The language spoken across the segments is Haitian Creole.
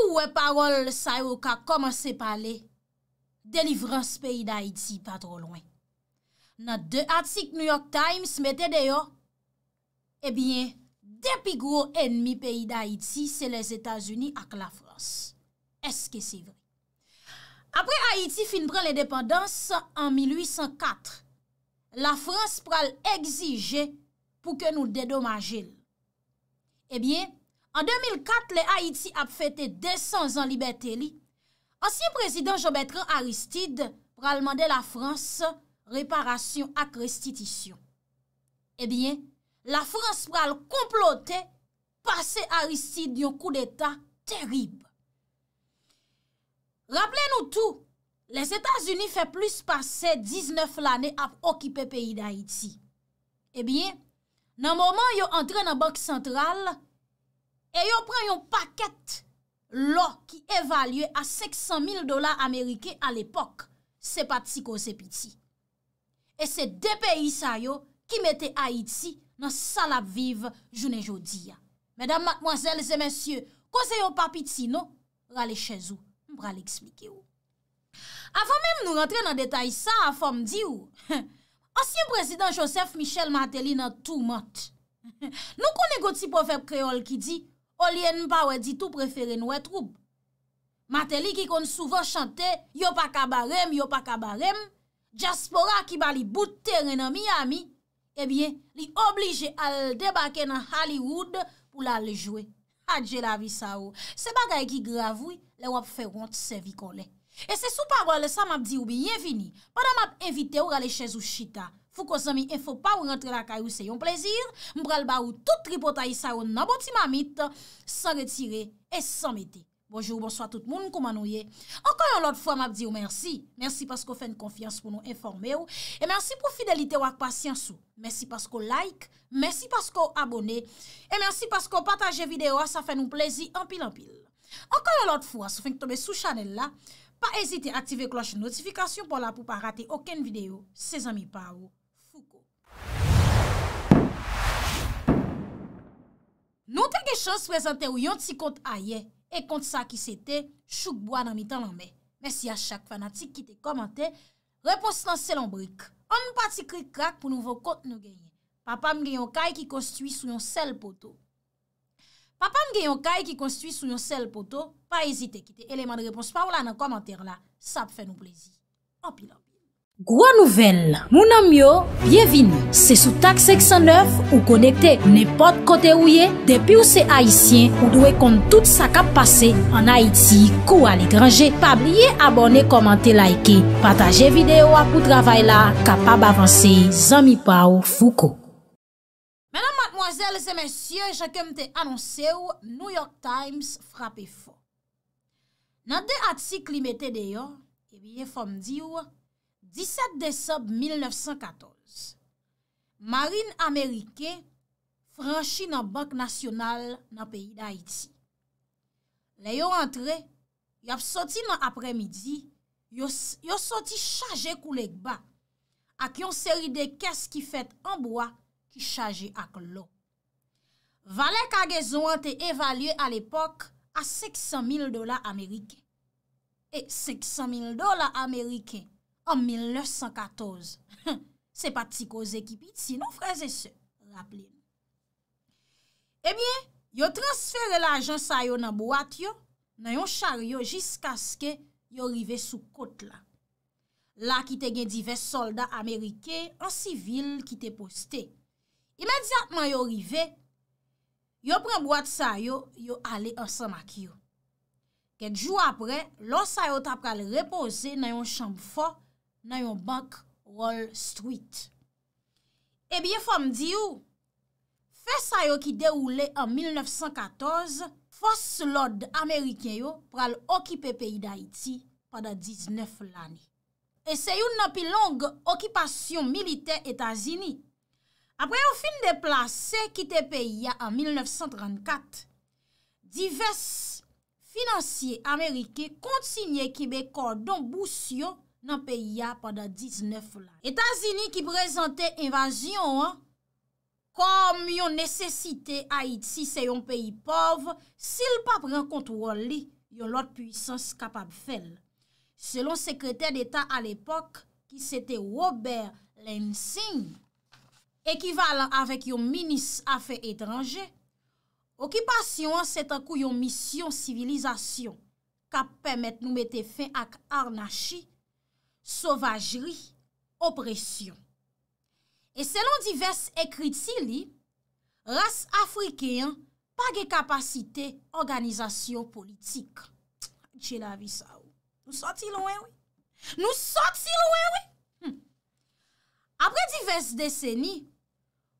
Ouwe parol sa yo ka koman se pale Delivran se peyi da Haiti pa tro lwen Nan de atik New York Times mette deyo Ebyen Depi gro enmi peyi da Haiti Se les Etats-Unis ak la France Eske siv Apre Haiti fin pran l'independance An 1804 La France pral exije Pou ke nou dedomaje Ebyen An 2004, le Haïti ap fete 200 an libeteli, ansi prezident Jobetran Aristide pral mande la Frans reparasyon ak restitisyon. Ebyen, eh la Frans pral komplote pase Aristide yon kou d'eta terib. Rabley nou tou, les Etats-Unis fè plus pase 19 l'anè ap okipe peyi d'Haïti. Ebyen, eh nan mouman yo antre nan bank sentral, E yo pran yon paket lo ki evalye a seksan mil dola Amerike al epok. Se pati ko se piti. E se depay sa yo ki mete Haiti nan salap vive jounen jodi ya. Medan matmwazel se monsye, ko se yon papi ti no, rale chezou. Mbra li eksplike ou. Afan mem nou rentre nan detay sa, afan mdi ou. Asye prezident Joseph Michel Martelly nan tou mot. Nou konen goti profep kreol ki di... Pou liye npa wè di tou preferen wè troub. Mate li ki kon souvan chante, Yopakabarem, Yopakabarem, Jaspora ki ba li bout teren an Miami, ebyen, li oblije al debake nan Hollywood pou la lejwe. Hadje la vi sa ou. Oh. Se bagay ki gravou, le wap feront se vikole. E se sou parwa le sa map di ou biyevini, padan map evite ou rale chèz ou chita. Fou kon zami enfo pa ou rentre la kay ou se yon plezir, mbrel ba ou tout tripotay sa ou nan boti mamit, san retire et san meti. Bonjou, bonsoit tout moun, koumanou ye. Ankon yon lot fwa map di ou mersi, mersi pasko fen konfians pou nou informe ou, e mersi pou fidelite wak pasyans ou, mersi pasko like, mersi pasko abone, e mersi pasko pataje videyo a sa fen nou plezir anpil anpil. Ankon yon lot fwa, sou fen k tombe sou chanel la, pa ezite aktive kloche notifikasyon pou la pou pa rate oken videyo se zami pa ou. Nou te gen chans prezante ou yon ti kont a ye E kont sa ki se te, chouk bo anan mi tan anbe Mersi a chak fanatik ki te komante Repos lan selon brik An nou pati krik krak pou nou vok kont nou genye Papa m gen yon kay ki konstui sou yon sel poto Papa m gen yon kay ki konstui sou yon sel poto Pa ezite ki te eleman repos pa ou la nan komante la Sa pe fe nou plezi An pilan Gwa nouvel, mounan myo, bienvin, se sou tak 609 ou konekte nepot kote ou ye, depi ou se Haitien, ou dwe kont tout sa kap pase an Haiti, kou al ekranje. Pabliye abone, komante, laike, pataje videyo apou travay la, kapab avanse, zami pa ou fuko. Menan matmoazel, se mensyo, jakem te anonse ou, New York Times frape fok. Nan de atik li mette deyo, te eh miye fom di ou, nan de atik li mette deyo, 17 desob 1914, marine Amerike franshi nan bank nasyonal nan peyi da iti. Le yo rentre, yo ap soti nan apremidi, yo soti chaje koulek ba ak yon seri de kes ki fet anbwa ki chaje ak lo. Vale kage zon an te evalye al epok a sek san mil dola Amerike. E sek san mil dola Amerike An 1914, se pa ti ko zekipit, sinon fraze se, raple. E eh bie, yo transfere la ajan sa yo nan boat yo, nan yon char yo jiska ske yo rive sou kote la. La ki te gen diverse soldat Amerike, an sivil ki te poste. Imediatman yo rive, yo pren boat sa yo, yo ale ansan mak yo. Ket jou apre, lon sa yo tapra le repose nan yon chanm fok, nan yon bank Wall Street. Ebyen eh fam di ou, fè sa yo ki deroule an 1914, fòs lod Amerike yo pral okipe peyi da iti pada 19 lani. E se yo nan pilong okipasyon milite Etazini. Apre yo fin deplase kite peyi ya an 1934, divers finansye Amerike kontsigne kibe kordon bous yo nan peyi ya pada 19 la. Etazini ki prezante invajyon, kom yon nesesite Aïtse se yon peyi pov, sil pa prekontwou li yon lot puysans kapap fel. Selon sekretèr d'Etat al epok, ki sete Robert Lansing, ekivalan avèk yon minis afè etranje, okipasyon se takou yon misyon sivilizasyon kap pèmèt nou mette fè ak arnachit sauvajri, opresyon. E selon divers ekriti li, ras Afrikeyan pa ge kapasite organizasyon politik. Che la vi sa ou. Nou soti lou we we? Nou soti lou we we? Apre divers deseni,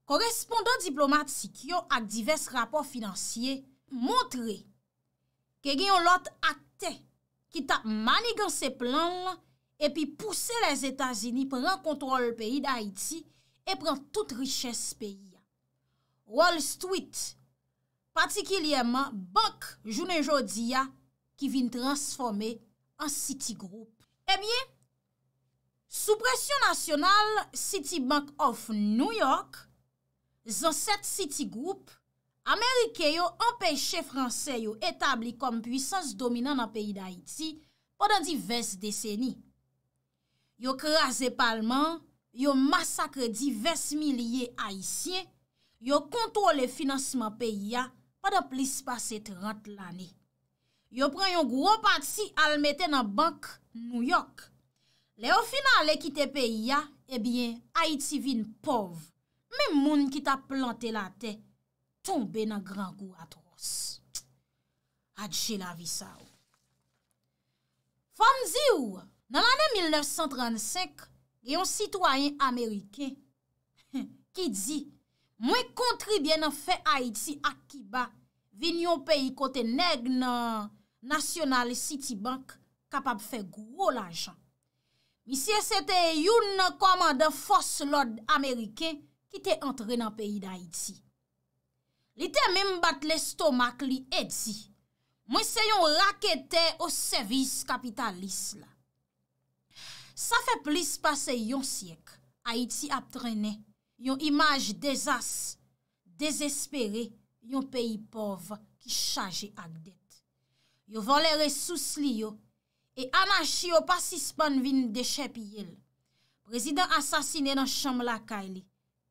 korespondant diplomat sikyo ak divers rapor finansye montre ke gen yon lot akte ki ta manigan se plan la epi pousse les Etasini pren kontrol peyi d'Haïti epren tout richesse peyi ya. Wall Street, patikilyeman bank jounen jodi ya ki vin transforme an City Group. Ebyen, eh sou presyon nasyonal City Bank of New York zan set City Group, Amerike yo empèche franse yo etabli kom pwisans dominant nan peyi d'Haïti podan divers deseni. Yo kraze palman, yo masakre divers milye Haitien, yo kontor le finansman peyi ya, pa da plis pase 30 lani. Yo pren yon gwo patsi almete nan bank New York. Le yo final le kite peyi ya, ebyen, eh Haiti vin pov. Mem moun ki ta plante la te, tombe nan gran gwo atros. Adjela visaw. Oh. Fam zi ouwa? nan ane 1935, gen yon sitwayen Amerike, ki di, mwen kontribyen an fe Haiti akiba, vin yon peyi kote neg nan National City Bank, kapab fe gwo l'ajan. Misye se te yon komandan foslod Amerike, ki te antre nan peyi d'Haiti. Li te men bat le stomak li eti, mwen se yon rakete o servis kapitalis la. Sa fe plis pase yon siek, Haiti ap trene, yon imaj dezase, dezespere, yon peyi pov ki chaje ak det. Yo vole resus li yo, e anashi yo pasispan vin deche pi yel. Prezident asasine nan chanm la kaili,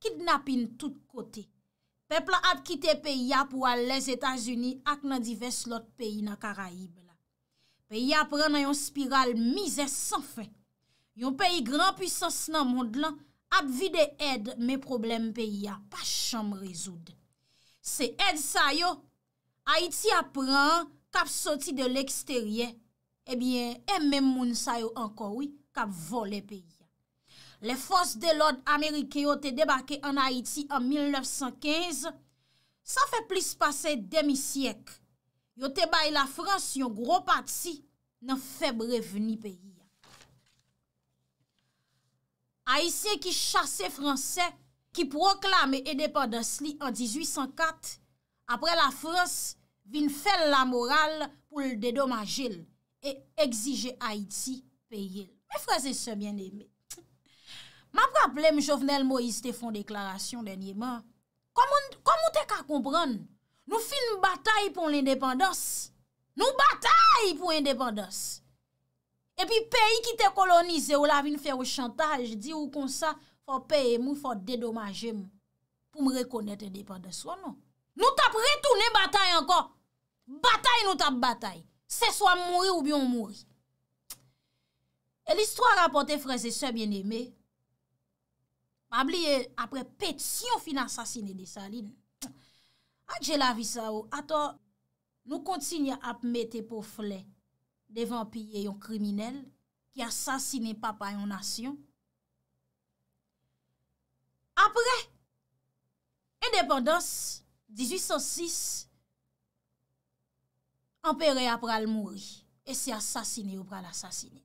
kidnapin tout kote. Pepla ap kite peyi ap wale les Etats-Unis ak nan divers lot peyi nan Karayib la. Peyi ap re nan yon spiral mize san fek, yon peyi gran pwisans nan moun dlan ap vide ed me problem peyi ya pa chanm rezoud se ed sayo Haiti ap pran kap soti de l eksterye ebyen e men moun sayo anko wii kap vole peyi ya le fos de lod Amerike yo te debake an Haiti an 1915 sa fe plis pase demi syek yo te bay la Frans yon gro pati nan febre veni peyi Haitien ki chase fransè ki proklame e depandans li an 1804 apre la frans vin fel la moral pou l dedomajil e egzije Haiti peyil. Me fraze se bien eme. Ma probleme jovenel Moïse te fon deklarasyon denye man. Komoun te ka kompran? Nou fi nou batay pou l depandans. Nou batay pou l depandans. E pi peyi ki te kolonize ou la vin fè ou chantaj, non. di ou konsa, fò peye mou, fò dedomaje mou, pou m rekonete depan de swa nou. Nou tap retounen batay anko. Batay nou tap batay. Se swa mouri ou biyon mouri. E l'histoire apote freze se bien eme, mabli apre pet si yon fin an sasine de sa ah, li, ak je la vi sa ou, oh, ato nou kontinye ap mette pou flè, devan piye yon kriminel ki asasine pa pa yon nasyon. Apre, independans, 1806, anpere apra l mouri, e se asasine ou pra l asasine.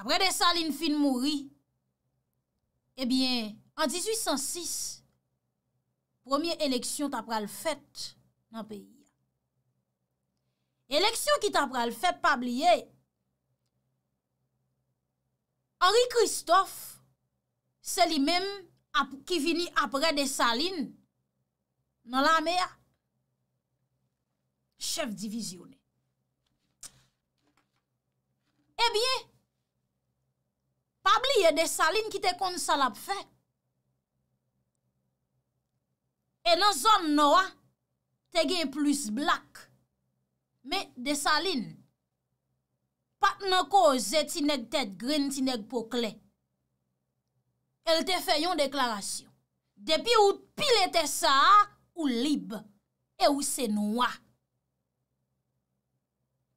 Apre de sa, lin fin mouri, e eh bien, an 1806, promye eleksyon tapra l fet nan peyi. Eleksyon ki ta pral fèp pabliye, Henri Christophe, se li men ki vini apre de Saline, nan la me a, chef divisione. E eh bie, pabliye de Saline ki te konsal ap fè, e nan zon noua, te gen plus blak, Me Desaline pat nan koze ti neg tet gren, ti neg pokle. El te fe yon deklarasyon. Depi ou pil ete sa, ou libe, e ou se noua.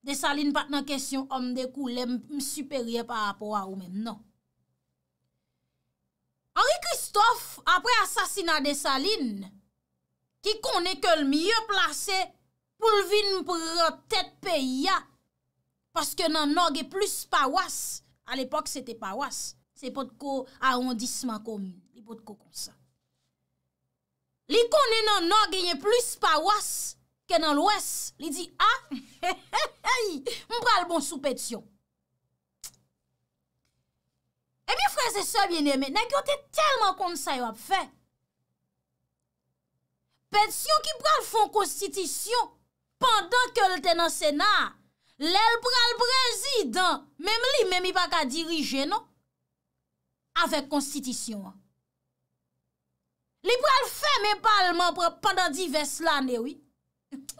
Desaline pat nan kesyon om dekou lem m superye pa rapor a ou men nan. Henri Christophe apre asasina Desaline, ki konen ke l miye plase, pou l'vin m pou rote pe ya, paske nan nog e plus pawas, al epok se te pawas, se potko arondisman komi, li potko konsa. Li konen nan nog e nye plus pawas, ke nan lwes, li di, a, m pral bon sou petyon. E mi frase se biene me, nagyo te telman konsa yo ap fe. Petyon ki pral fon konstitisyon, Pandan ke l tenan sena, lèl pral prezidan, mèm li mèm i pa ka dirije nou, avèk konstitisyon. Li pral fè mèm palman pral pandan di vès lanè wè.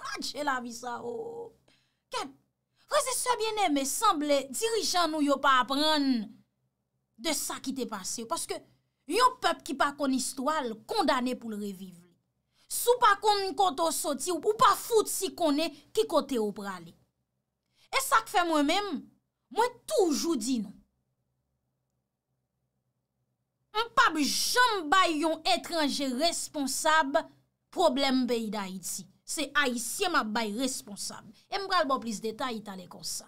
A djè la misa ou. Oh. Kèp, re se sè bienè mè, sanble dirijan nou yo pa apren de sa ki te pase. Paske yon pep ki pa kon istwal kondanè pou l reviv. Sou pa kon ni kote ou soti ou pa foute si konen ki kote ou prale. E sa k fe mwen men, mwen toujou di nou. Mpap jom bay yon etranje responsab problem be yi da iti. Se a iti yon bay responsab. E Mpral bo plis detay itale konsa.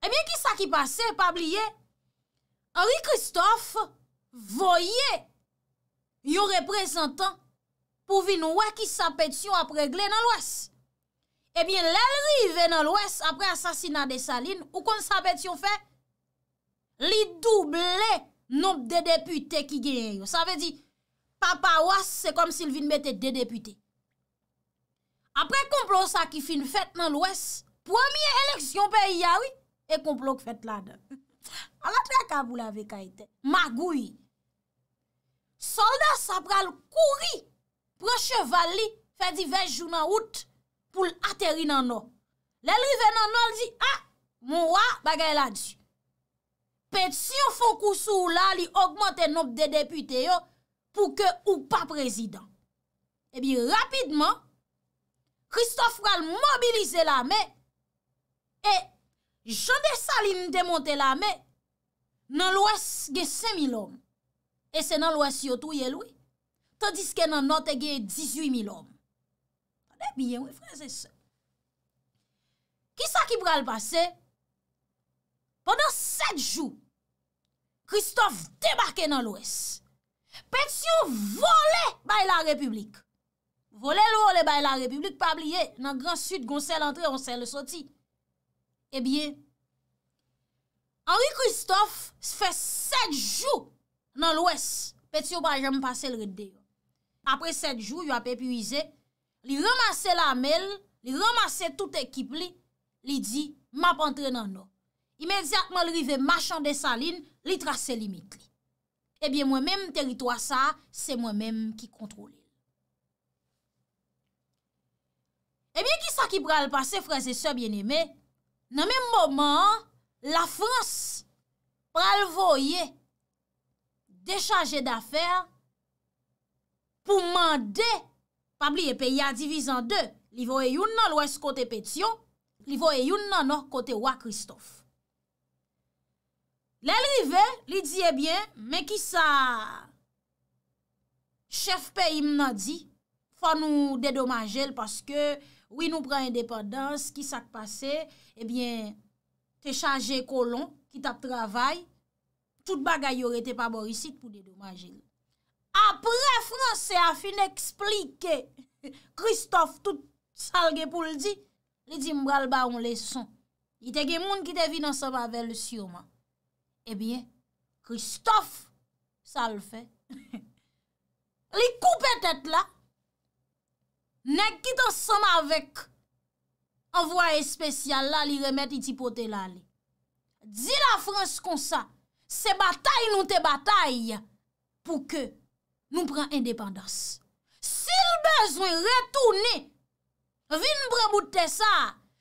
E mwen ki sa ki pase, pabliye, Henri Christophe voye yon reprezentant pou vin wè ki sa petsyon apregle nan lwès. Ebyen eh lèlri ve nan lwès apre asasina de Saline, ou kon sa petsyon fe, li double nop de depute ki genye yo. Sa ve di, papa wè, se kom si vin mette de depute. Apre komplo sa ki fin fèt nan lwès, pwèmiye eleksyon pe yawè, e komplo k fèt la dè. A la tre kabou la ve kaitè, magouye, soldat sa pral kouri, Procheval li fè di vejjou nan out pou l'ateri nan nou. Lè li ven nan nou, li di, a, mou wa, bagay la di. Pet si yon fokou sou la, li augmente nop de depute yo pou ke ou pa prezident. Ebi rapidman, Christophe pral mobilize la me, e jode sa li m demonte la me nan lwes ge semi lom. E se nan lwes yotou ye loui. tandiske nan not ege 18.000 om. An e biye, wè fran, se se. Ki sa ki bral pase? Pendan 7 jou, Christophe débarke nan l'Ouest. Pet yon vole bay la republik. Vole l'ole bay la republik, pa bliye nan gran sud, gon se l'entre, on se l'soti. E eh biye, Henri Christophe se fè 7 jou nan l'Ouest. Pet yon bay jam pase lrede deyo. apre 7 jou, yo ap epi wize, li ramase la mel, li ramase tout ekip li, li di, map antre nan nou. Imediatman li ve machan de salin, li trase limit li. Ebyen eh mwen men teritoa sa, se mwen men ki kontrole. Ebyen eh ki sa ki pral pase, franse se bien eme, nan men mouman, la franse pral voye de chanje da fèr de, pabli e pe ya divizan de, li vo e yon nan lwes kote petyon, li vo e yon nan nor kote wakristof. Le li ve, li di e eh bien, me ki sa chef pe im nan di, fa nou dedomajel paske ou i nou pran independans, ki sak pase, e eh bien, te chanje kolon ki tap travay, tout bagay yore te pa borisit pou dedomajel li. apre franse a fin eksplike, Christophe tout salge pou l di, li di mbral ba ou l eson, ite gen moun ki te vi nan sa bavelle siouman. Ebyen, eh Christophe sal fe. Li koupe tet la, nek ki ta san avek, an voye spesyal la li remet iti pote la li. Di la franse kon sa, se batay nou te batay, pou ke, Nou pran indepandans. Sil bezwen retounen, vin bremout te sa,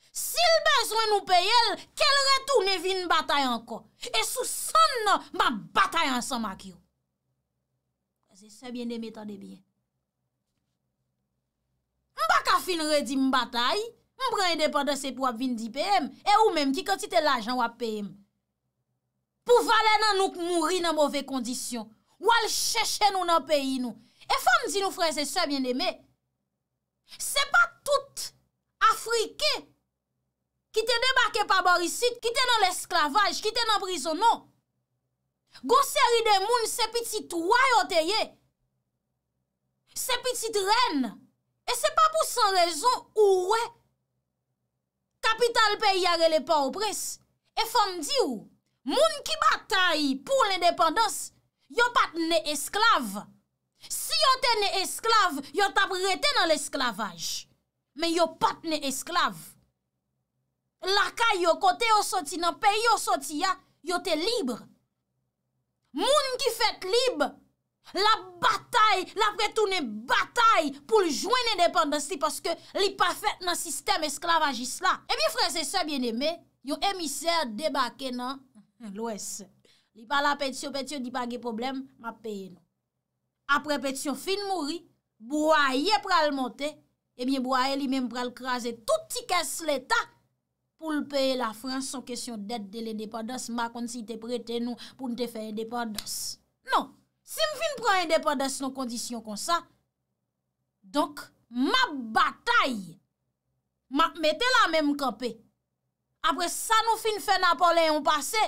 sil bezwen nou peyel, kel retounen vin batay anko. E sou san nan, ba batay an san mak yo. Sebyen de metan de biye. Mba ka fin redi mbatay, mbran indepandans ep wap vin di peyem, e ou menm ki kontite l ajan wap peyem. Pou vale nan nou mouri nan mwove kondisyon, Ou al chèche nou nan peyi nou. E fèm di nou frezè sè bien demè. Sè pa tout Afrike ki te debakè pa borisit, ki te nan l'esklavaj, ki te nan brisonon. Gò sèri de moun se pitit wè yote ye. Se pitit ren. E sè pa pou san rezon ou wè. Kapital peyi are le pau pres. E fèm di ou. Moun ki batay pou l'independansi Yo pat ne esklav. Si yo te ne esklav, yo tap rete nan l'esklavaj. Men yo pat ne esklav. La ka yo kote yo soti nan peyo soti ya, yo te libre. Moun ki fet libre, la batay, la pretounen batay pou jwen ne dependansi paske li pa fet nan sistem esklavaj isla. E mi fre se se bieneme, yo emisèr debake nan l'O.S., Di pa la petio, petio di pa ge problem, ma peye nou. Apre petio fin mouri, bou a ye pral monte, e bie bou a el, e mè m pral kraze touti kes l'Etat pou l'peye la fran son kesyon det de le depodos, ma kon si te prete nou pou nte fe depodos. Non, si m fin pran depodos nou kondisyon kon sa, donk, ma batay, ma mette la mèm kapè. Apre sa nou fin fe Napoléon pase,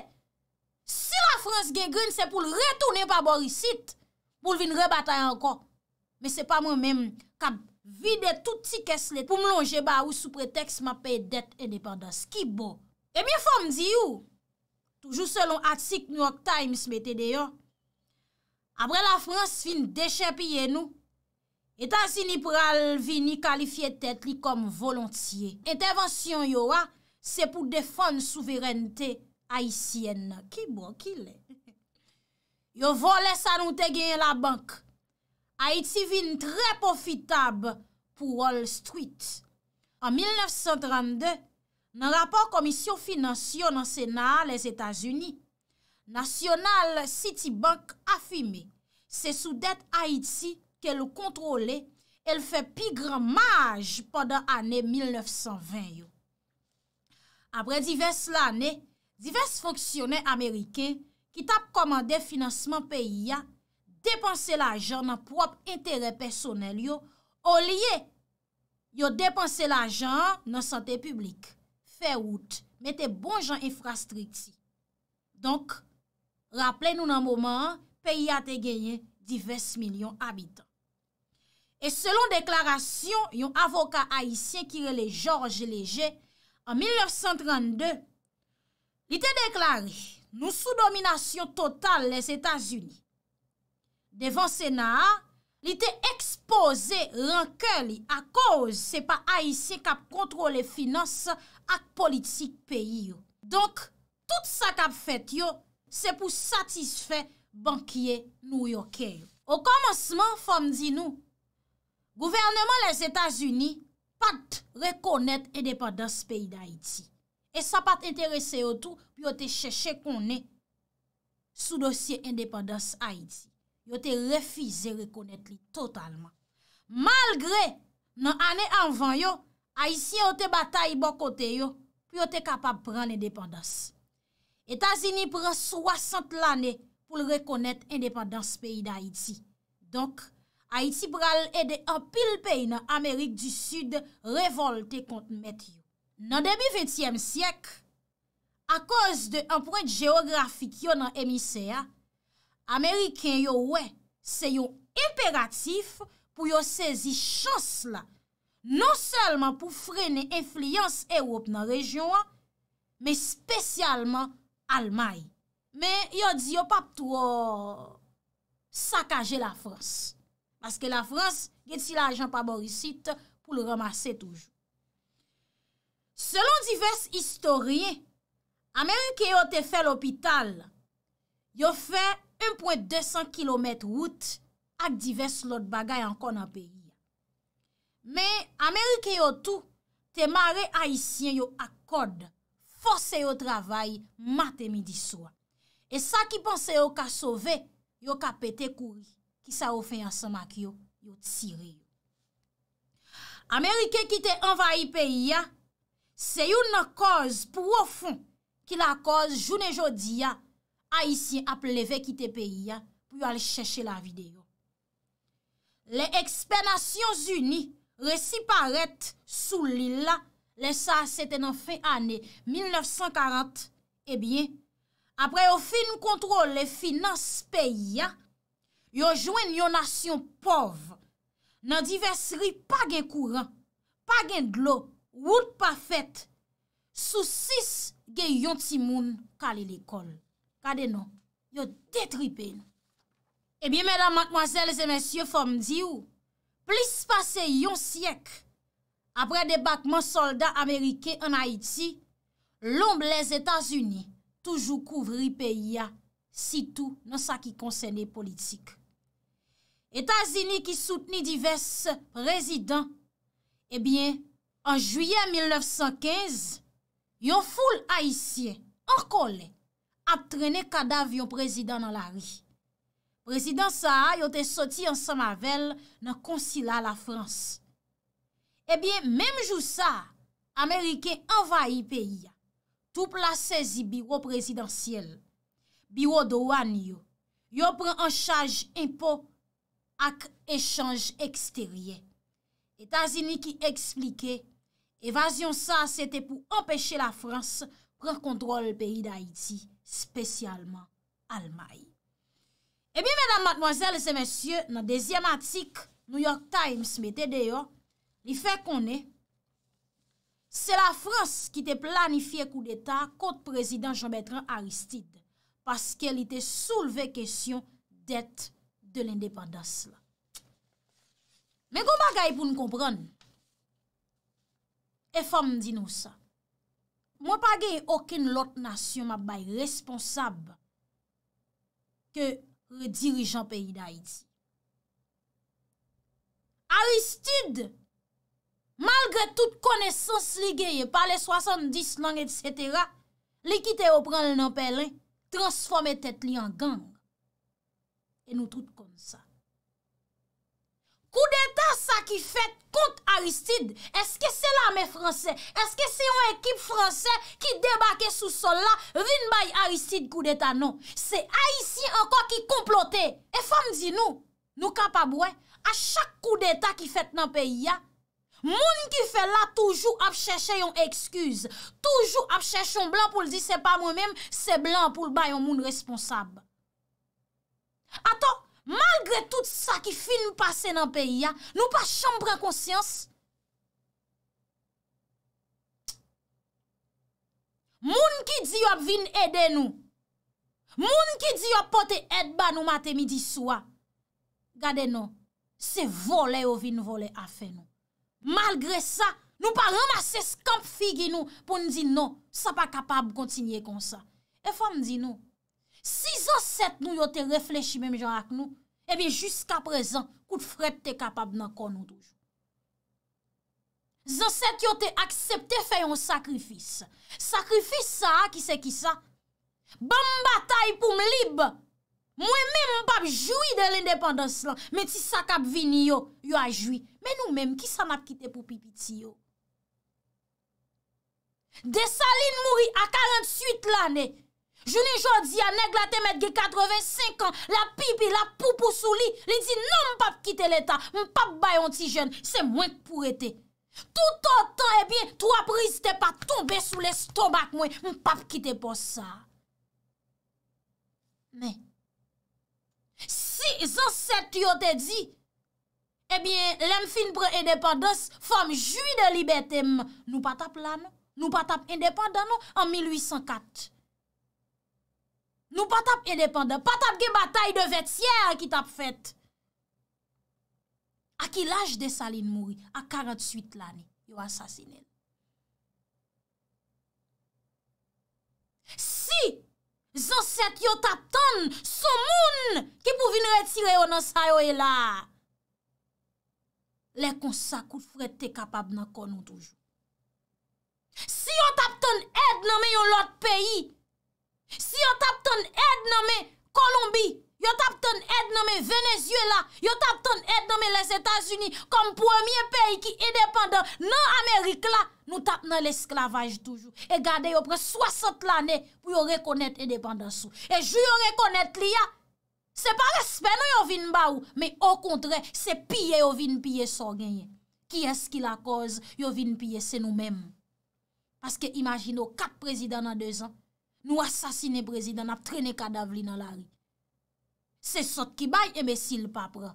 Si la Frans ge gwen, se pou l retoune pa borisit, pou l vin rebata yanko. Me se pa mwen menm, kab vide touti kesle pou mlonje ba ou sou preteks ma pey det e depar daski bo. E eh mi fòm di yow, toujou selon atik New York Times mette deyon, apre la Frans vin deche piye nou, etan si ni pral vin ni kalifiye tet li kom volontiye. E tevensyon yowa, se pou defon souverente, Aïtienne, ki bon ki le. Yo vo les anoute gen la bank. Aïti vin tre profitab pou Wall Street. An 1932, nan rapor komisyon finansyon nan Sena les Etats-Unis, National City Bank afime se sou det Aïti ke lou kontrole, el fe pi gran maj podan ane 1920 yo. Apre divers la ane, Divers fonksyonè Amerike ki tap komande financeman peyi ya depanse la jan nan prop intere personel yo, o liye yo depanse la jan nan sante publik, fey wout, mette bon jan infrastriksi. Donk, rapple nou nan mouman, peyi ya te genye divers milyon abitan. E selon deklarasyon, yon avoka Haitien kirele Georges Léger, an 1932, Li te deklare nou sou dominasyon total les Etats-Unis. Devan Sena, li te expose renke li a koz se pa Aïtse kap kontrole finance ak politik peyi yo. Donk, tout sa kap fet yo se pou satisfe bankye nou yo keyo. Ou komosman fom di nou, gouvernement les Etats-Unis pat rekonnet edepadans peyi d'Aïtse. E sa pat interese yo tou, pi yo te chèche konè sou dosye indépendance Haïti. Yo te refize rekonète li totalman. Malgré nan anè anvan yo, Haïti yo te bataye bon kote yo, pi yo te kapab pran indépendance. Etazini pran 60 l'anè pou l'rekonète indépendance peyi da Haïti. Donk, Haïti pral ede an pil peyi nan Amerik du Sud revolte kont met yo. nan demi-vetiyem syek, a koz de anpwen geografik yo nan emiseya, Ameriken yo we, se yo imperatif pou yo sezi chans la, non selman pou frene enfliyans Europe nan rejyon, me spesyalman Almaye. Me yo di yo pap tou sakaje la Frans, baske la Frans, geti la ajan pa borisit pou le ramase toujou. Selon divers istorye, Amerike yo te fe l'opital, yo fe 1.200 km route ak divers lot bagay an kon apeyi. Me Amerike yo tou, te mare haisyen yo ak kode, fose yo travay matemidiswa. E sa ki panse yo ka sove, yo ka pete koui, ki sa ou fe yansan mak yo, yo tire. Amerike ki te envayi peyi ya, Se yon nan koz pou wofon ki la koz jounen jodi a, a isi ap leve ki te peyi a pou yon al chèche la videyo. Le ekspernasyon zuni resiparet sou li la, le sa sete nan fe ane 1940, e biye, apre yo fin kontrol le finans peyi a, yo jwen yon nasyon pov nan divers ri pa gen kouran, pa gen glop, wout pa fèt sou sis ge yon timoun kalil ekol. Kade nou? Yo detripe. Ebyen, mèdam, mèkmoazèl, zè mèsyè, fòm di ou, plis pase yon syèk apre debatman soldat Amerike en Haiti, lombe les Etats-Unis toujou kouvri peya sitou nan sa ki konsene politik. Etats-Unis ki souteni divers rezidant, ebyen, eh An juyen 1915, yon foul haisyen, ankole, ap trene kadav yon prezident nan la ri. Prezident Sa'a yote soti ansan mavel nan konsila la Frans. Ebyen, eh menm jou sa, Amerike envayi peyi. Tou plasezi biwo prezidentsyel, biwo do wanyo, yon pren an chaj impo ak echange eksterye. Etazini ki eksplikey, Evasyon sa, se te pou empèche la Frans prekontrole l'pèri d'Haïti, spesyalman Almaï. E eh bi, mèdam matmoazèl, se mèsyè, nan dèzièm atik, New York Times, mè te deyo, li fè konè, se la Frans ki te planifiè kou d'Etat kote prezident Jean-Bertrand Aristide, paske li te souleve kèsyon det de l'indépandas la. Mè gou magay pou n'komprenn. E fom di nou sa, mwen pa gey e okin lot nasyon mabay responsab ke re dirijan peyi da iti. A wistid, malgre tout konesans li gey e pale 70 lang et cetera, li ki te opran l nan pelen, transforme tet li an gang. E nou tout kon sa. Kou d'Etat sa ki fèt kont Aristide, eske se la mè Fransè, eske se yon ekip Fransè ki debake sou sol la, vin bay Aristide kou d'Etat, non. Se Haitien anko ki komplote, e fam di nou, nou kapabouè, a chak kou d'Etat ki fèt nan peyi ya, moun ki fè la toujou ap chèche yon eksküz, toujou ap chèche yon blan pou l'di se pa moun mèm, se blan pou l'bay yon moun responsab. Atonk, Malgre tout sa ki film pase nan peyi ya, nou pa chanm prekonsyans. Moun ki di yo ap vin ede nou. Moun ki di yo ap pote edba nou mate midi soua. Gade nou, se vole ou vin vole afe nou. Malgre sa, nou pa ramase skamp figi nou pou nou di nou, sa pa kapab kontinye kon sa. E fom di nou. Si zan set nou yote reflechi mem jan ak nou, ebe, jiska prezan, kout fred te kapab nan kon nou toujou. Zan set yote aksepte fè yon sakrifis. Sakrifis sa, ki se ki sa, bam batay pou m libe. Mwen men mbap joui de l'independans lan, men ti sa kap vini yo, yo a joui. Men nou menm, ki sa map kite pou pipiti yo? De salin mouri a 48 l'anè, Jouni jodi a neg la temet ge 85 an, la pipi, la poupou sou li, li di nan m pap kite leta, m pap bayon ti jen, se mwen k pou ete. Tout an tan, ebyen, eh tro ap riz te pa tombe sou l'estomak mwen, m pap kite pou sa. Men, si zan set yo te di, ebyen, eh lem fin bre indepandos, fom jwi de libetem, nou patap lan, non? nou patap indepandano an 1804. Nou patap edependant, patap gen batay de vet siyer ki tap fet. Aki laj de salin mouri, a 48 lani, yo asasinen. Si zanset yo tap ton, sou moun ki pou vin retire yo nan sayo e la, le kon sakou fred te kapab nan kon nou toujou. Si yo tap ton ed nan men yo lot peyi, Si yo tap ton aide nanme Kolombi, yo tap ton aide nanme Venezuela, yo tap ton aide nanme les Etats-Unis, kom pwemye peyi ki edependant nan Amerike la, nou tap nan l'esklavaj toujou. E gade yo pre 60 l'anè pou yo rekonnet edependant sou. E jou yo rekonnet li ya, se pa respe nan yo vin barou, me o kontre, se piye yo vin piye sou genye. Ki es ki la koz yo vin piye se nou menm? Paske imagino kat prezident nan de zan, Nou asasine brezid an ap trene kadavli nan la ri. Se sot ki bay emesil eh papre.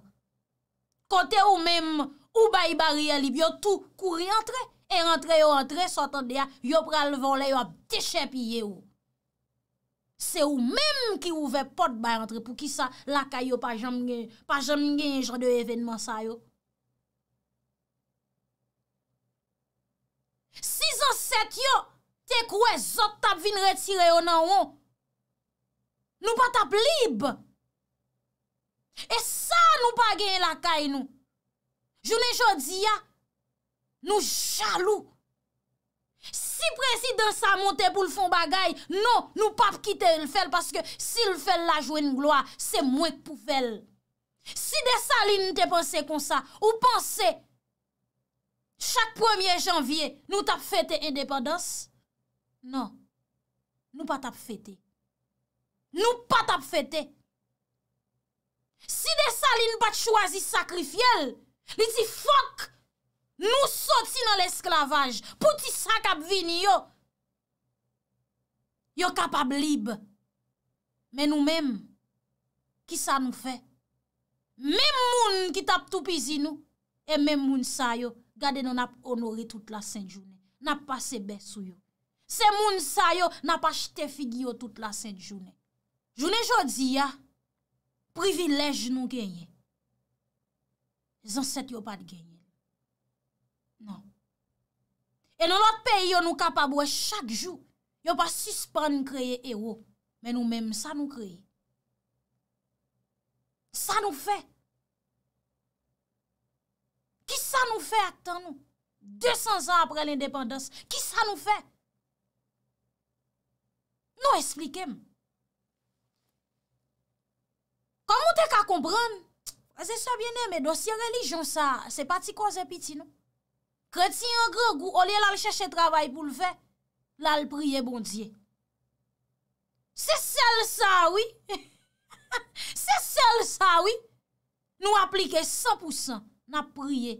Kote ou mem ou bay bari alib yo tou kouri entre. E entre yo entre sot an de ya yo pral volen yo ap teche piye yo. Se ou mem ki ouve pot bay entre pou ki sa lakay yo pa jam gen. Pa jam gen jen de evenman sa yo. Si zan set yo. te kouè zot tap vin retire o nan wou. Nou pa tap libe. E sa nou pa genye lakay nou. Jounen jodi ya, nou jalou. Si prezident sa monte pou l'fon bagay, non, nou, nou pa p'kite l'fel paske si l'fel la jwen gloa, se mwenk pou fel. Si de sa li nou te pense kon sa, ou pense, chak premier janvye, nou tap fete indepadans, Nou, nou pa tap fete. Nou pa tap fete. Si de sa li nou pa chwazi sakrifyel, li si fok, nou soti nan l'esklavaj. Pouti sa kap vini yo. Yo kap ap libe. Men nou men, ki sa nou fe? Men moun ki tap toupizi nou, e men moun sa yo, gade nou nap onori tout la senjoune. Nap pasebe sou yo. Se moun sa yo na pa chete figi yo tout la sent jounen. Jounen jodi ya, privilej nou genye. Zanset yo pa di genye. Nan. E nan lot pe yo nou kapabwe chak jou, yo pa suspande kreye ero, men nou menm sa nou kreye. Sa nou fe. Ki sa nou fe atan nou? 200 an apre l'independens, ki sa nou fe? Nou esplikem. Kom moun te ka kompran, zè sa bienè, mè dosye relijon sa, se pati kwa zè piti, nou. Kreti yon gre gou, olè lal chèche travay pou l'fè, lal priye bon diye. Se sel sa, wè, se sel sa, wè, nou aplike 100% na priye.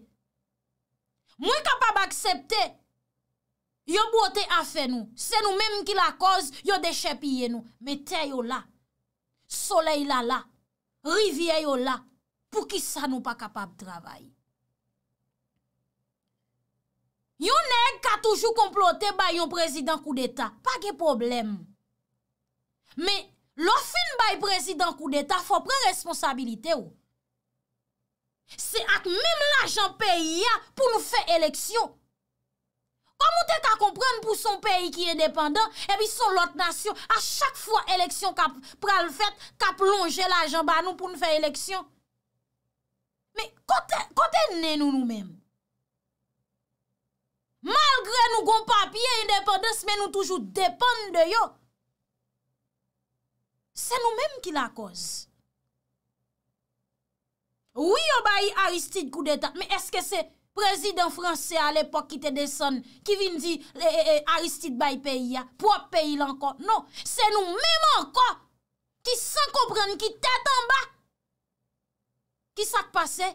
Mwen kapab aksepte, Yo bote a fe nou, se nou menm ki la koz, yo deche piye nou. Me te yo la, soley la la, rivye yo la, pou ki sa nou pa kapab travay. Yo neg ka toujou komplote bay yon prezident kou deta, pa ge problem. Me lo fin bay prezident kou deta, fò pre responsabilite yo. Se ak menm la janpe ya pou nou fe eleksyon. Kam ou te ka kompren pou son peyi ki independant, e bi son lot nasyon, a chak fwa eleksyon ka pral fèt, ka plonje la jamban nou pou nou fè eleksyon. Me, kote ne nou nou menm? Malgre nou goun papye independant, se men nou toujou depen de yo, se nou menm ki la koz. Ou yo bayi Aristide Goudetan, me eske se... Prezidant franse a l'epok ki te deson, ki vin di eh, eh, eh, Aristide bayi peyi ya, pou ap peyi lankon. Non, se nou mèman kon, ki san kompren, ki tetan ba. Ki sak pase,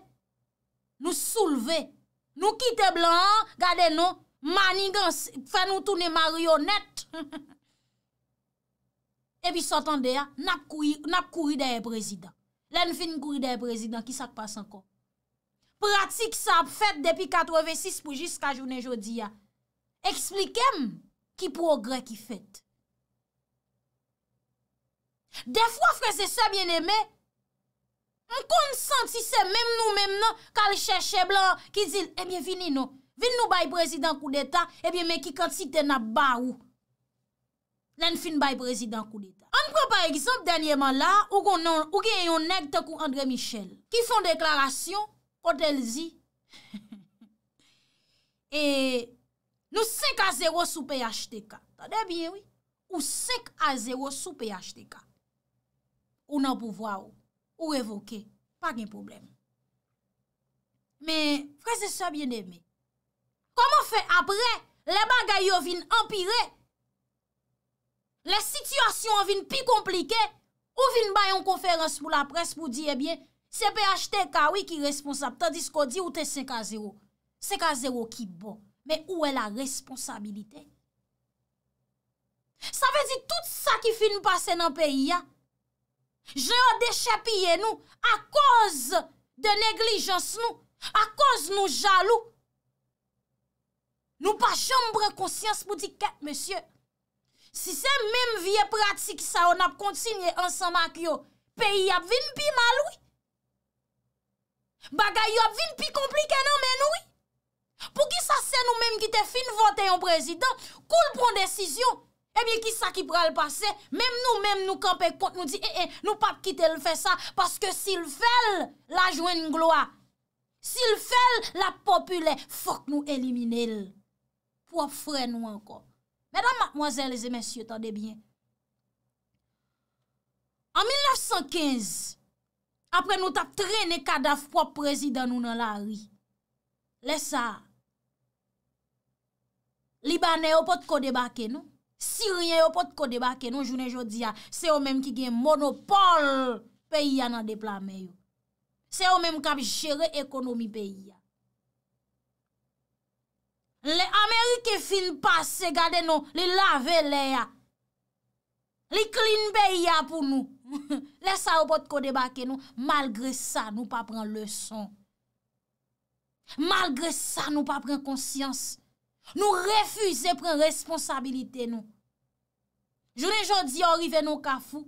nou souleve, nou kite blan, gade nou, manigan, fè nou toune marionet. E pi sotande ya, nap kouri deye prezidant. Len fin kouri deye prezidant, ki sak pase ankon. Pratik sa ap fèt depi 86 pou jiska jounen jodi ya. Eksplikem ki progre ki fèt. De fwa fwese sa bien eme, m konsantise mem nou mem nan kal chèche blan ki zil, ebyen eh vini nou, vini nou bay prezident kou deta, ebyen eh men ki kantite na ba ou. Len fin bay prezident kou deta. An pran par ekzop denyeman la, ou gen yon neg te kou Andre Michel, ki fon deklarasyon, Otelzi. E nou sek a zero sou pe yach te ka. Tade biye wè. Ou sek a zero sou pe yach te ka. Ou nan pou vwa ou. Ou evoke. Pa gen problem. Me freze sa bien e mè. Koman fè apre le bagay yo vin empire. Le situasyon vin pi komplike. Ou vin bay an konferans pou la pres pou diye biye. Se pe achte kawi ki responsab, tandis ko di ou te 5 a 0. 5 a 0 ki bon, men ou e la responsabilite? Sa ve di tout sa ki fi nou pase nan peyi ya. Je yo deche piye nou, a koz de neglijans nou, a koz nou jalou. Nou pa chombre konsyans pou di ket, monsye. Si se menm vie pratik sa, an ap kontinye ansan mak yo, peyi ap vin pi maloui. Bagay yo ap vin pi komplike nan men oui. Pou ki sa se nou menm ki te fin vante yon prezident, kou l pron desisyon, e bie ki sa ki pral pase, menm nou menm nou kampe kote nou di, e e, nou pap ki te l fè sa, paske si l fel la jwen gloa. Si l fel la popule, fok nou elimine l. Pou ap fre nou ankon. Mèdam, mòzèl, lèzè, mèsyè, tande bien. An 1915, an 1915, apre nou tap trene kada fpwap prezidan nou nan la ri. Lè sa, Libanè yo pot kodebake nou, Sirè yo pot kodebake nou, jounè jodi ya, se yo mèm ki gen monopol peyi ya nan deplame yo. Se yo mèm kap jere ekonomi peyi ya. Lè Amerike fin passe gade nou, li lave le ya. Li klin peyi ya pou nou. Lè sa ou pot kodebake nou, malgre sa nou pa pren lèson. Malgre sa nou pa pren konsyans, nou refuze pren responsabilite nou. Jounè jodi orive nou kafou,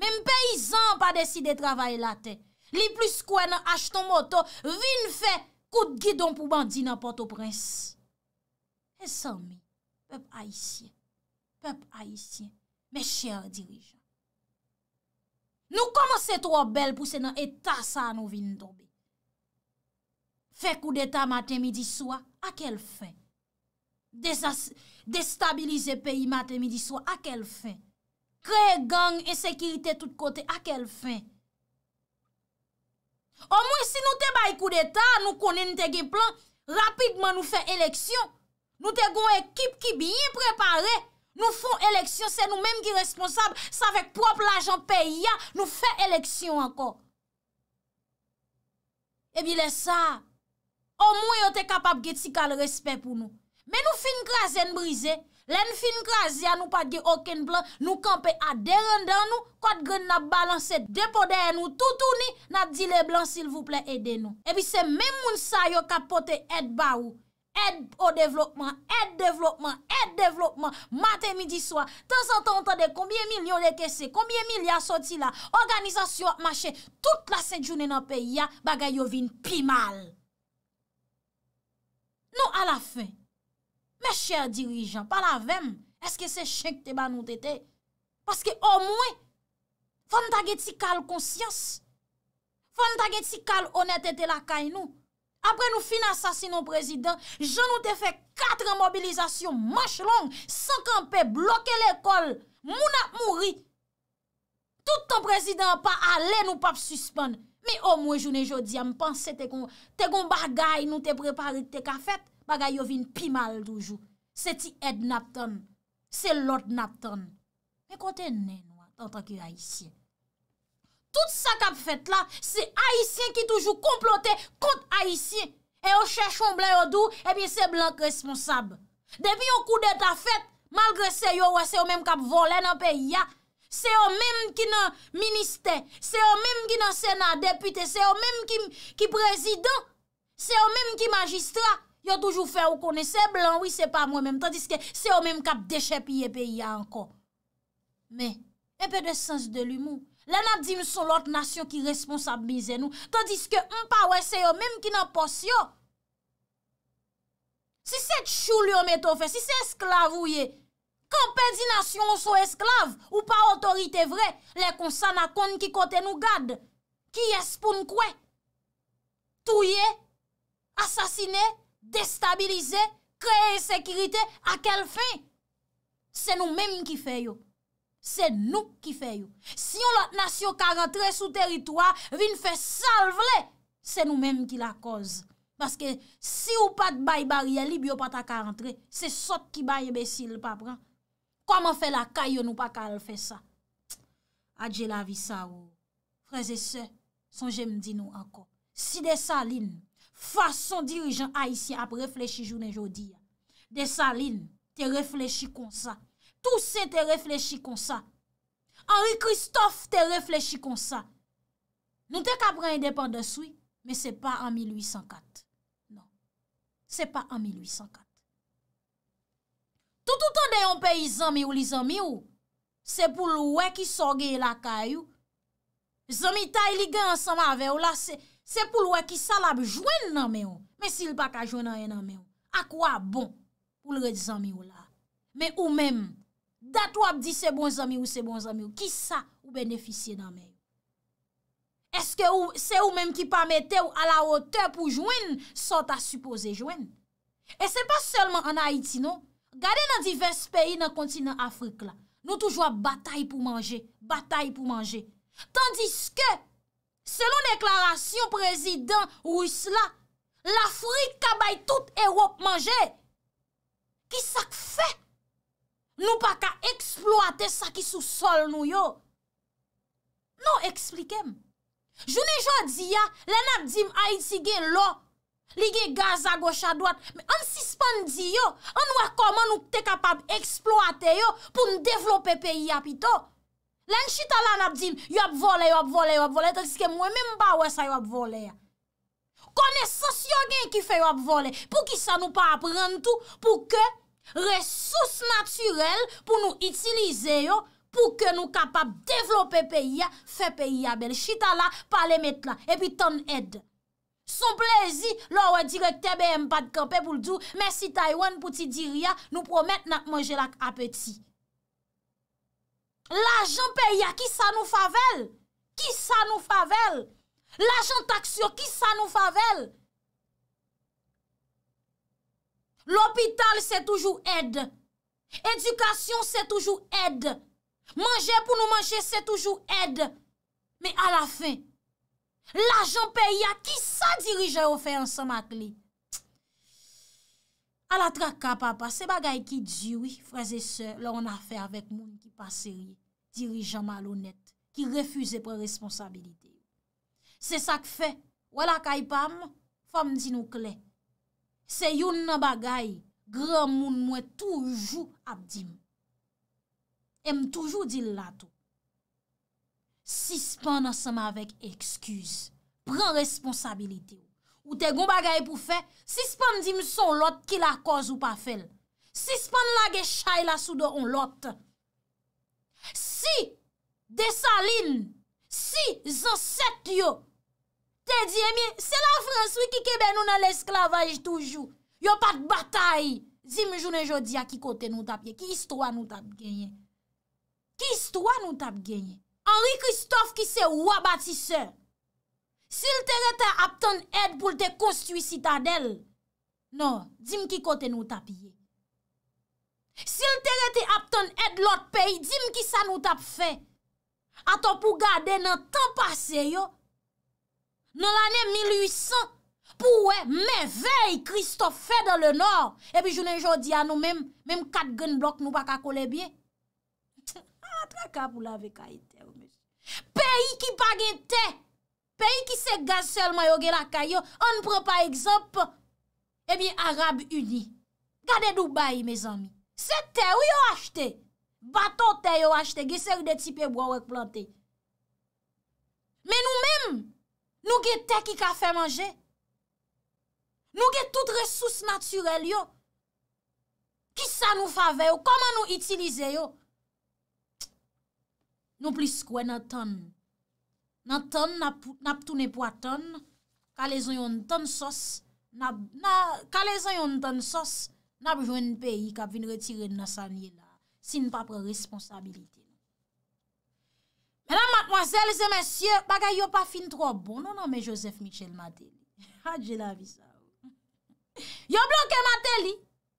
mèm peyizan pa deside travaye la te. Li plus kwen an achton moto, vin fe kout gidon pou bandi nan porto prens. E eh, san mi, pep aisyen, pep aisyen, mè chèr dirije. Nou koman se tro bel pou se nan etat sa nou vin dobe. Fè kou deta matè midi soua, akel fin? Destabilize peyi matè midi soua, akel fin? Kre gang, esekirite tout kote, akel fin? O mwen si nou te bay kou deta, nou konen te gen plan, rapidman nou fe eleksyon, nou te goun ekip ki biye prepare, Nou fon eleksyon, se nou menm ki responsab, sa vek prop l'ajan peyi ya, nou fe eleksyon anko. Ebi le sa, o moun yo te kapap geti kal respet pou nou. Men nou fin krasen brize, len fin krasen nou pa ge oken blan, nou kampe a deran dan nou, kwa te gren nan balanse depo den nou, toutouni nan dile blan sil vouple ede nou. Ebi se men moun sa yo kapote et ba ou. Ed o devlopman, ed devlopman, ed devlopman, mate midi swa, tan san tan tan de, konbye mil yon leke se, konbye mil ya soti la, organizasyon wak mache, tout la se jounen an peyi ya, bagay yo vin pi mal. Nou a la fe, me chè dirijan, pa la vem, eske se chèk te ban nou tete, paske o mwen, fon taget si kal konsyans, fon taget si kal onetete la kay nou, apre nou fin asasin nou prezident, joun nou te fe kat remobilizasyon, manch long, sankan pe bloke l'ekol, moun ap mouri, tout ton prezident pa ale nou pap suspande, mi o mwen joun e jodi, am panse te kon bagay nou te prepari te kafet, bagay yo vin pimal toujou, se ti ed nap ton, se lot nap ton, me kote nen wak, tan tak yo aisyen, Tout sa kap fèt la, se haïsien ki toujou komplote kont haïsien. E yo chèchon blan yo dou, e pi se blan k responsab. Depi yo kou dèta fèt, malgre se yo wè se yo mèm kap volen an pe ya. Se yo mèm ki nan minister, se yo mèm ki nan senat depute, se yo mèm ki prezident, se yo mèm ki magistrat. Yo toujou fè ou konen se blan, wè se pa mwen mèm, tanti se yo mèm kap dechè piye e pe ya ankon. Mè, mè pè de sens de l'humour. Le nan di m sou lot nasyon ki responsabize nou. Tadis ke m pa wè se yo mèm ki nan pos yo. Si se tchou li ometou fe, si se esklav ou ye, kan pe di nasyon sou esklav ou pa otorite vre, le konsan akon ki kote nou gade. Ki y espoun kwe? Touye, asasine, destabilize, kreye sekirite, akel fe? Se nou mèm ki fe yo. Se nou ki fe yon. Si yon lot nasyon ka rentre sou teritwa, vin fe salve le. Se nou menm ki la koz. Baske si ou pat bay barye, libyo pat a ka rentre, se sot ki bay ebesil pap. Koman fe la kay yon ou pa kal fe sa? Adje la vi sa ou. Freze se, son jem di nou anko. Si de sa lin, fason dirijen a yisi ap reflechi jounen jodi. De sa lin, te reflechi kon sa. Tousè te reflechi kon sa. Henri Christophe te reflechi kon sa. Nou te kapre indepan de soui. Men se pa an 1804. Non. Se pa an 1804. Toutou ton deyon peyi zanmi ou li zanmi ou. Se pou lwè ki soge la kayou. Zanmi tay li gen ansama ave ou la. Se pou lwè ki salab jwen nanmen ou. Men sil baka jwen nanmen ou. A kwa bon pou lwè di zanmi ou la. Men ou menm. Dat wap di se bon zami ou se bon zami ou, ki sa ou beneficye nan mè? Eske ou, se ou mèm ki pa mette ou a la ote pou jwen, sot a suppose jwen? E se pa selman an Haiti, non? Gade nan divers peyi nan kontinant Afrik la, nou toujwa batay pou manje, batay pou manje. Tandis ke, selon deklarasyon prezident Rusla, l'Afrik kabay tout Europe manje. Ki sak fèk? Nou pa ka eksploate sa ki sou sol nou yo. Nou eksplikem. Jouni jodi ya, lè nap di m a iti gen lo, li gen gaz a gocha dwat, an sispandi yo, an wè koman nou te kapab eksploate yo pou n devlope peyi api to. Lè n chita lè nap di m, yo ap vole, yo ap vole, yo ap vole, te li skem wè mè mba wè sa yo ap vole ya. Kone sos yo gen ki fe yo ap vole, pou ki sa nou pa ap rentu, pou ke... Resous naturel pou nou itilize yo pou ke nou kapap devlope peyi ya fe peyi ya bel. Chita la pale met la epi ton ed. Son plezi lo wadirek TBM pat kape pou l'dou. Mersi Taiwan pou ti diri ya nou promet nak manje lak apeti. L'ajan peyi ya ki sa nou favel. Ki sa nou favel. L'ajan taksyo ki sa nou favel. L'opital se toujou ed. Edukasyon se toujou ed. Mange pou nou manje se toujou ed. Me ala fe, la janpe ya ki sa dirije ou fe ansan mak li. Ala traka papa, se bagay ki diwi, fraze se, la wana fe avèk moun ki pase li. Dirije malonet, ki refuze pre responsabilite. Se sak fe, wala kaypam, fam di nou klek. Se yon nan bagay, grò moun mwen toujou abdim. E m toujou dil lato. Sispan nan seman vek ekskuz. Pran responsabilite. Ou te goun bagay pou fe, sispan dim son lot ki la koz ou pa fel. Sispan nan ge chay la sou do on lot. Si desalil, si zanset yo, Te diye mi, se la Frans wiki kebe nou nan l'esklavaj toujou, yo pat batay, zim jounen jodi a ki kote nou tap ye, ki istwa nou tap genye. Ki istwa nou tap genye. Henri Christophe ki se wabati se, sil te rete aptan ed pou te konstiwi sitadel, non, zim ki kote nou tap ye. Sil te rete aptan ed lot peyi, zim ki sa nou tap fe, ato pou gade nan tan pase yo, nan l'anè 1800, pou wè, mè vey, Christophe Fèdè lè nor, e bi jounè jò di an nou mèm, mèm kat gen blok nou pa kakole bie. An la ah, tra ka pou la ve kaye ter, peyi ki pa gen ter, peyi ki se gaz sel mayo gè la kaye, an prè pa ekzop, e eh bi Arab Uni. Gade Dubaï, mè zanmi, se ter ou yo achte, baton ter yo achte, gesè ou de tipe bo wèk plante. Mè nou mèm, Nou ge te ki ka fe manje? Nou ge tout resous naturel yo? Ki sa nou fave yo? Koman nou itilize yo? Nou plis kwen nan ton. Nan ton, nap toune pou a ton. Kale zon yon ton sos. Kale zon yon ton sos. Nap vwen peyi kap vin retire nan sanye la. Sin pa pre responsabilite. Mè nan matmoazèl, zè mèsyè, bagay yo pa fin tro bon, nan nan mè Joseph Michel Maté, adjè ah, la visav. Yo blonke Maté li,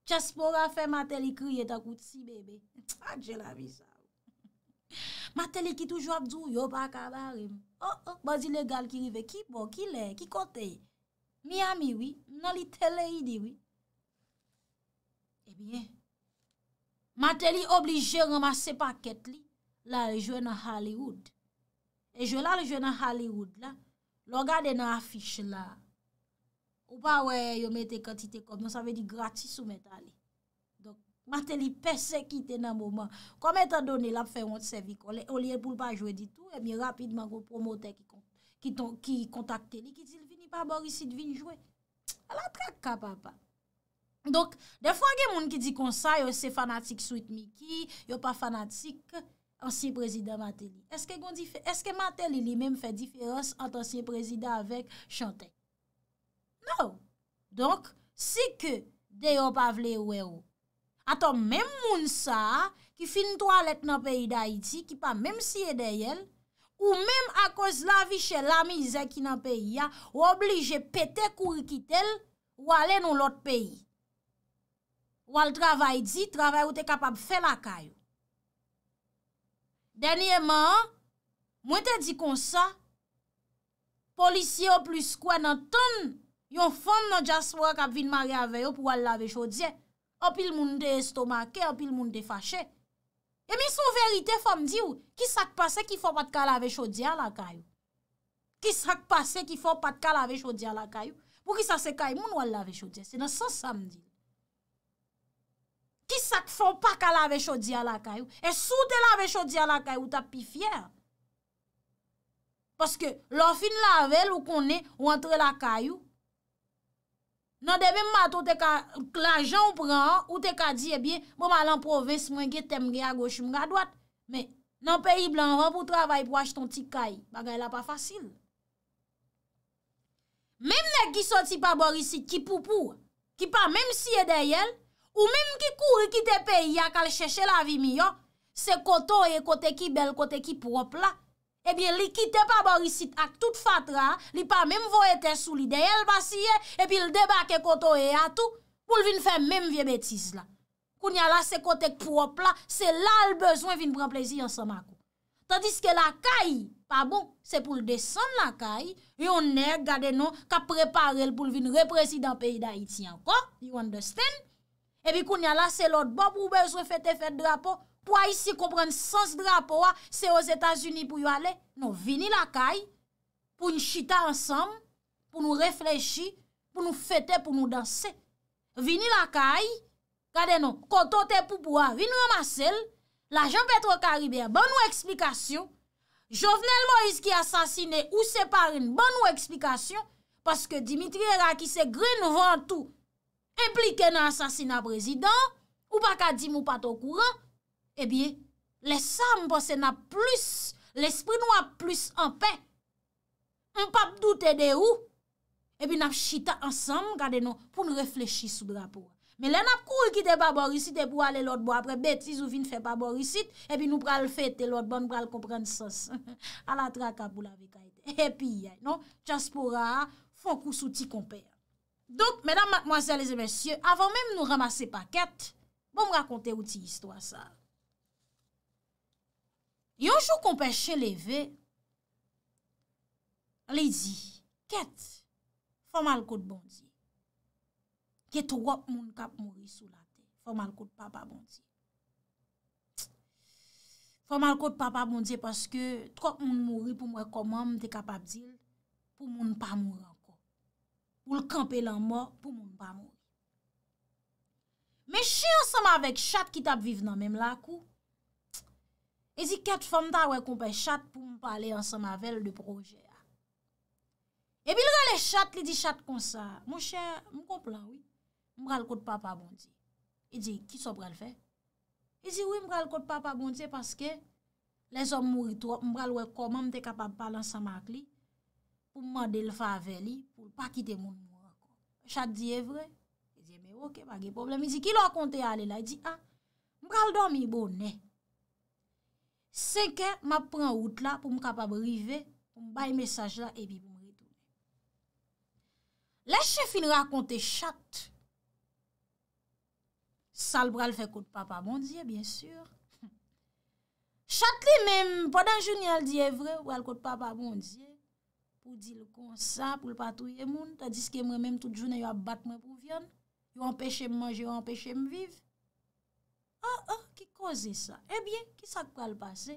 jaspo rafè Maté li kriye takout si bebe, adjè ah, la visav. Maté li ki toujwa bdou, yo pa akadari, o, oh, o, oh, bazile gal ki rive, ki bo, ki le, ki kote, mi ami wi, nan li tele yi di wi. Ebyen, eh Maté li oblige remase paket li, La, le jwe nan Hollywood. Le jwe la, le jwe nan Hollywood la. Lo gade nan afiche la. Ou pa we, yo mette kantite kom. Non sa ve di gratis ou mette ali. Donk, ma te li persekite nan mouman. Kome tan doni la, fe yon sevi kon. Le olye pou l pa jwe ditou. E mi rapidman go promote ki kontakte li. Ki di, vini pa borisit, vini jwe. A la trak ka, papa. Donk, defwa gen moun ki di konsa, yo se fanatik sou it Miki, yo pa fanatik. Ansiye prezidat Matel. Eske Matel li menm fè diferans ansiye prezidat avèk chantek? Non. Donk, si ke deyon pavle wè ou, aton menm moun sa ki fin toalet nan peyi da iti, ki pa menm si e deyen, ou menm akos la vi chè la mi zè ki nan peyi ya, ou oblije pete kou ki tel wale nou lot peyi. Wal travay di, travay ou te kapab fè la kayo. Denye man, mwen te di kon sa, polisye yo plis kwen an ton, yon fom nan jas wak ap vinmari aveyo pou wale lave chodye, apil moun de estomake, apil moun de fache. E mi sou verite fom di ou, ki sak pase ki fok pat ka lave chodye ala kayo? Ki sak pase ki fok pat ka lave chodye ala kayo? Bu ki sa se kay moun wale lave chodye, se nan sa sa mdi. Ki sak fon pa ka lave chodi a la kayo? E sou te lave chodi a la kayo, ou tap pi fyer? Paske, lor fin lavel ou konen, ou antre la kayo, nan debe mato te ka, l'ajan ou pran, ou te ka di, ebyen, mou malan provins mwen ke temge a goch mga dwat. Men, nan peyi blan ron pou travay pou waj ton ti kayi, bagay la pa fasil. Men men ki soti pa bor isi, ki poupou, ki pa men siye deyel, Ou mèm ki kouri kite peyi ya kal chèche la vi mi yo, se koto e kote ki bel, kote ki prop la, e bie li kite pa borisit ak tout fatra, li pa mèm vo etè sou li deyèl basiye, e pi l debake koto e atou, pou l vin fè mèm vie betis la. Koun ya la se kote prop la, se la l bezwen vin pran plezi ansama ko. Tadis ke la kayi, pa bon, se pou l desen la kayi, e yonè gade nou ka preparel pou l vin represi dan peyi da iti anko, you understand? e bi koun yala se lot, bon pou bej refete fet drapo, pou a yisi kompren sens drapo wa, ah, se yo Etasuni pou yo ale, nou vini la kay, pou yon chita ansam, pou nou reflechi, pou nou fete, pou nou danse, vini la kay, kade nou, kontote pou pou a, vini remasel, la Jean-Petre Caribe, ban nou eksplikasyon, Jovenel Moïse ki asasine, ou se parine, ban nou eksplikasyon, paske Dimitri Raki se grin vantou, implike nan asasina prezident, ou pa ka di mou pato kouran, ebi, eh lesam posen ap plus, lesprin wap plus anpe, anpap doute de ou, ebi eh nap chita ansam, kade nou pou m reflechis sou drapou. Me le nap koul kite baborisit, e pou ale lotbo apre betis ou vin fe baborisit, ebi eh nou pral fete lotbon, pral komprensos. Ala traka pou la vikaite. E pi yay, non, chaspora fokou sou ti komper. Donc, mesdames, mademoiselles et messieurs, avant même nous ramasser pa ket, bon me raconter outi histoire sa. Yon chou kon peche levé, le di, ket, fò mal kote bon di. Ket wop moun kap mouri sou la te, fò mal kote papa bon di. Fò mal kote papa bon di paske tròp moun mouri pou mwen koman mte kapap di pou moun pa mouran. pou l kampe lan mor pou moun pa moun. Men chè an saman vek chat ki tap vive nan menm lakou, e zi ket fom ta wek kompe chat pou mou pale an saman vel de proje a. Ah. E bil re le chat li di chat kon sa, moun chè mou kompla ou, mou bral kote papa bondi. E zi, ki so bral fe? E zi, ou mou bral kote papa bondi, paske le zom mouri tro, mou bral wek koman mte kapab pale an saman ak li, pou mwa del fa ve li, pou pa kite moun moun rakon. Chate diye vre, e diye ah, bon, me ok, pa ge problem. I di ki lo akonte ale la, i di a, mwa al do mi bonen. Se ke, mwa pren out la, pou mwa kapab rive, mwa baye mesaj la, e bi pou mwen ripi. Le che fin rakonte chate, sal bral fe kote papa moun diye, bien sur. Chate li men, podan jouni al diye vre, bral kote papa moun diye, Ou di l kon sa pou l patouye moun, ta di skè mwen mèm tout jounen yo ap bat mwen pou vyon, yo empèche m manje, yo empèche m viv. An, ah, an, ah, ki koze sa? Ebyen, eh ki sa pral pase?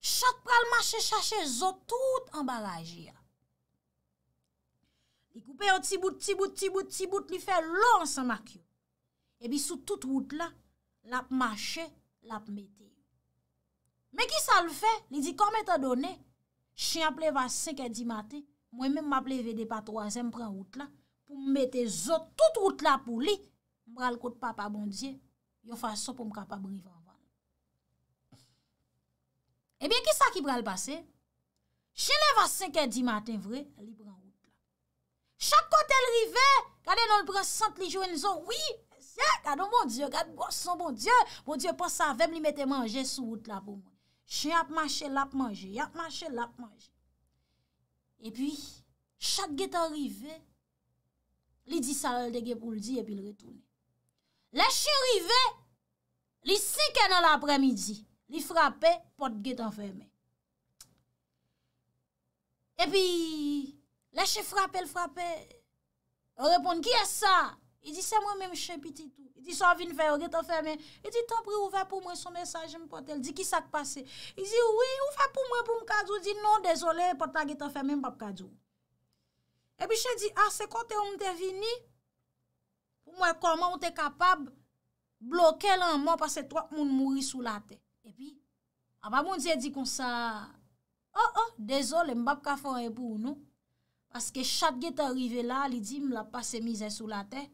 Chak pral mache chache zo tout ambaraje ya. Li koupe yo tibout, tibout, tibout, tibout, li fè lò ansan mak yo. Ebyen, eh sou tout wout la, la ap mache, la ap mette. Mè ki sa l fè? Li di, komè ta donè? Che aple va 5 e di mate, mwen men m aple vede pa 3e m pren route la, pou m mette zot tout route la pou li, m bral kote papa bon diye, yon fwa so pou m kapabri van vane. Ebyen, eh ki sa ki bral pase? Che ne va 5 e di mate, vre, li pren route la. Chak kote lrive, gade non prasante li jwen zon, wii, zye, gade bon diye, gade bon son bon diye, bon diye pasavem li mette manje sou route la pou m. Che yap manche lap manje, yap manche lap manje. E pi, chak get anrive, li di salal de ge pou ldi epi lretouni. Lèche enrive, li sike nan apremidi, li frape pot get anferme. E pi, lèche frape l frape, repon ki es sa? I di, se mwen men mwen chen piti tou. I di, son vin veyo, gen tan fèmen. I di, tan pri ouve pou mwen son mensaj, jen mwen pote. I di, ki sak pase. I di, oui, ouve pou mwen pou mwen kajou. I di, non, dezolè, mwen pote tan gen tan fèmen, mwen bap kajou. Epi, chen di, a, ah, se kote mwen te vini, pou mwen koman mwen te kapab bloke lè an mò, pase 3 moun mouri sou la te. Epi, an pa moun di, di kon sa, an, an, dezolè, mwen bap kajou fèmen pou mwen nou. Pase ke chat gen te arrive la, li di, mwen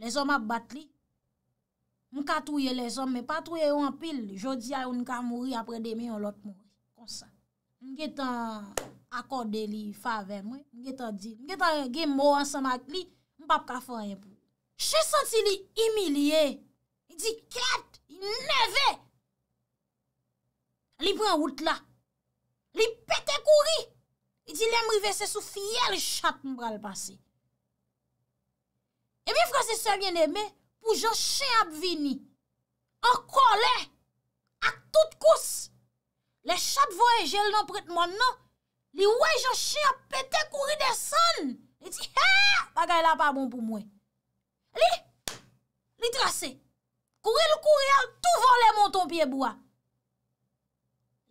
Le zom ap bat li, mwen ka touye le zom, mwen pa touye yon pil, jodi a yon ka mouri apre deme yon lot mouri, konsan. Mwen gen tan akorde li fave mwen, mwen gen tan di, mwen gen tan gen mou ansan mak li, mwen pap ka fanyen pou. Che senti li imilie, li di ket, li neve, li pren wout la, li pete kouri, li di lemri vese sou fiyel chap mwen pral pase. E mi fwase se mwen eme pou jo chen ap vini. An kon le, ak tout kous. Le chap voye jel nan prit man nan, li wey jo chen ap pete kouri de san. Li ti, he, bagay la pa bon pou mwen. Li, li trase. Kouri l kouri al, tou van le monton pieboua.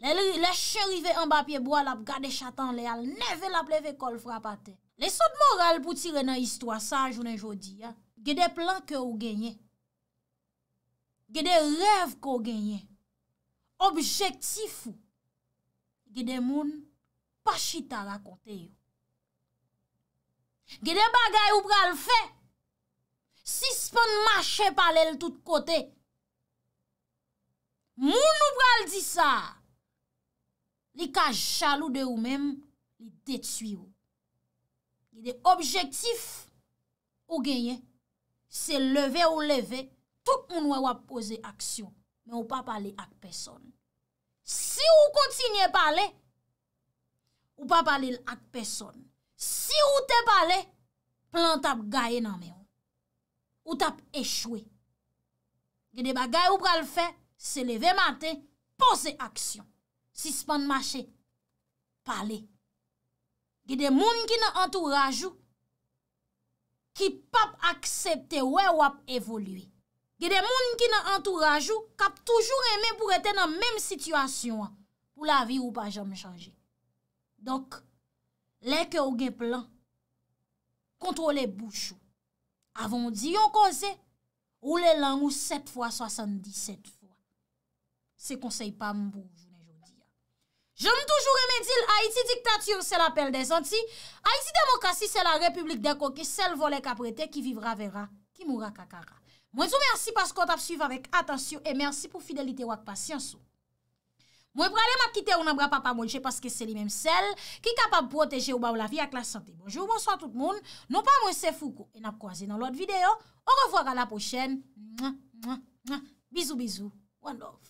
Le chen rive an ba pieboua la ap gade chatan le al, neve la pleve kol frapate. Ne sot moral pou tire nan istwa sa a jounen jodi ya. Gede plan ke ou genye. Gede rev ke ou genye. Objektif ou. Gede moun pachita rakote yo. Gede bagay ou pral fe. Sis pon mache pale l tout kote. Moun ou pral di sa. Li ka jalou de ou men, li detui ou. Gede objektif ou genye, se leve ou leve, tout moun wap pose aksyon, men ou pa pale ak peson. Si ou kontinye pale, ou pa pale ak peson. Si ou te pale, plan tap gaye nan men ou. Ou tap echwe. Gede bagay ou pral fe, se leve mate, pose aksyon. Si span mache, pale aksyon. Gide moun ki nan entourajou, ki pap aksepte we wap evolye. Gide moun ki nan entourajou, kap toujou reme pou reten nan menm situasyon an pou la vi ou pa jam chanje. Donk, leke ou gen plan, kontrole bouchou. Avon di yon konse, ou le lan ou set fwa, sasan di set fwa. Se konsey pa mbouj. Je m toujou remedi l'Haiti diktatur se la pel de zanti. Haiti demokrasi se la republik deko ki sel vole kaprete ki vivra vera, ki moura kakara. Mwen sou mersi paskou tap suiv avèk atensyon e mersi pou fidelite wak pasyansou. Mwen pralè m akite ou nan bra papa mounje paske se li menm sel ki kapab proteje ou bav la vi ak la sante. Mwenjou monswa tout moun, non pa mwen se foukou en ap kwaze nan lot videyo. Ou revwara la pochèn. Bizou bizou, wan love.